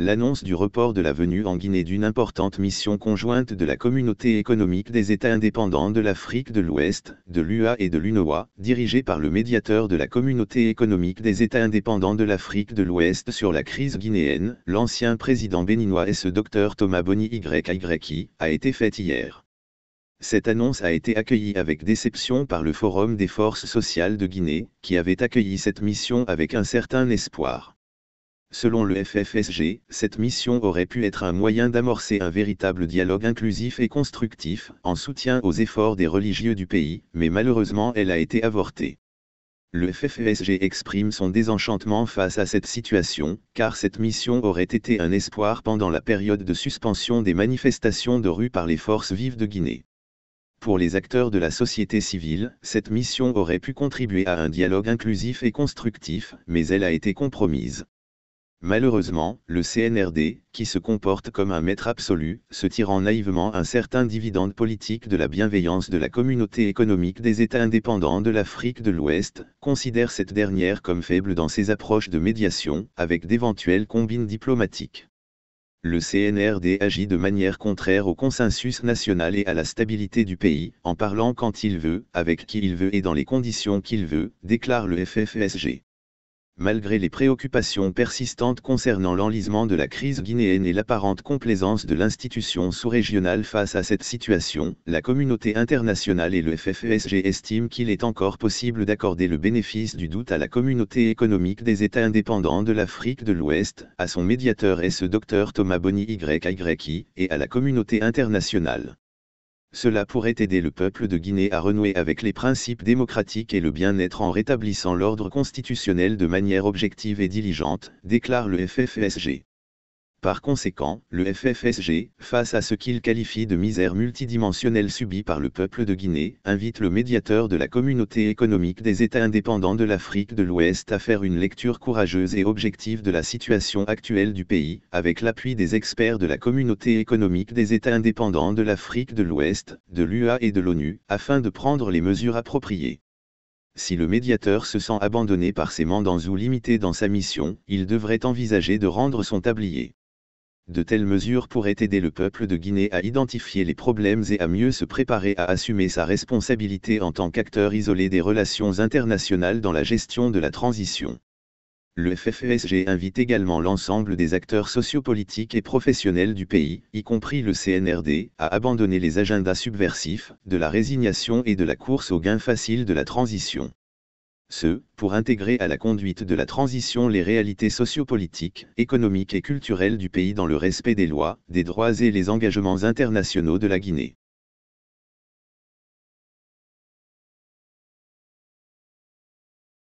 l'annonce du report de la venue en Guinée d'une importante mission conjointe de la communauté économique des États indépendants de l'Afrique de l'Ouest, de l'UA et de l'UNOA, dirigée par le médiateur de la communauté économique des États indépendants de l'Afrique de l'Ouest sur la crise guinéenne, l'ancien président béninois et ce docteur Thomas Boni YYI, a été faite hier. Cette annonce a été accueillie avec déception par le Forum des forces sociales de Guinée, qui avait accueilli cette mission avec un certain espoir. Selon le FFSG, cette mission aurait pu être un moyen d'amorcer un véritable dialogue inclusif et constructif, en soutien aux efforts des religieux du pays, mais malheureusement elle a été avortée. Le FFSG exprime son désenchantement face à cette situation, car cette mission aurait été un espoir pendant la période de suspension des manifestations de rue par les forces vives de Guinée. Pour les acteurs de la société civile, cette mission aurait pu contribuer à un dialogue inclusif et constructif, mais elle a été compromise. Malheureusement, le CNRD, qui se comporte comme un maître absolu, se tirant naïvement un certain dividende politique de la bienveillance de la communauté économique des États indépendants de l'Afrique de l'Ouest, considère cette dernière comme faible dans ses approches de médiation, avec d'éventuelles combines diplomatiques. Le CNRD agit de manière contraire au consensus national et à la stabilité du pays, en parlant quand il veut, avec qui il veut et dans les conditions qu'il veut, déclare le FFSG malgré les préoccupations persistantes concernant l'enlisement de la crise guinéenne et l'apparente complaisance de l'institution sous-régionale face à cette situation, la communauté internationale et le FFESG estiment qu'il est encore possible d'accorder le bénéfice du doute à la communauté économique des États indépendants de l'Afrique de l'Ouest, à son médiateur et ce docteur Thomas Boni YYI, et à la communauté internationale. Cela pourrait aider le peuple de Guinée à renouer avec les principes démocratiques et le bien-être en rétablissant l'ordre constitutionnel de manière objective et diligente, déclare le FFSG. Par conséquent, le FFSG, face à ce qu'il qualifie de misère multidimensionnelle subie par le peuple de Guinée, invite le médiateur de la communauté économique des États indépendants de l'Afrique de l'Ouest à faire une lecture courageuse et objective de la situation actuelle du pays, avec l'appui des experts de la communauté économique des États indépendants de l'Afrique de l'Ouest, de l'UA et de l'ONU, afin de prendre les mesures appropriées. Si le médiateur se sent abandonné par ses mandants ou limité dans sa mission, il devrait envisager de rendre son tablier de telles mesures pourraient aider le peuple de Guinée à identifier les problèmes et à mieux se préparer à assumer sa responsabilité en tant qu'acteur isolé des relations internationales dans la gestion de la transition. Le FFESG invite également l'ensemble des acteurs sociopolitiques et professionnels du pays, y compris le CNRD, à abandonner les agendas subversifs, de la résignation et de la course aux gains faciles de la transition ce, pour intégrer à la conduite de la transition les réalités sociopolitiques, économiques et culturelles du pays dans le respect des lois, des droits et les engagements internationaux de la Guinée.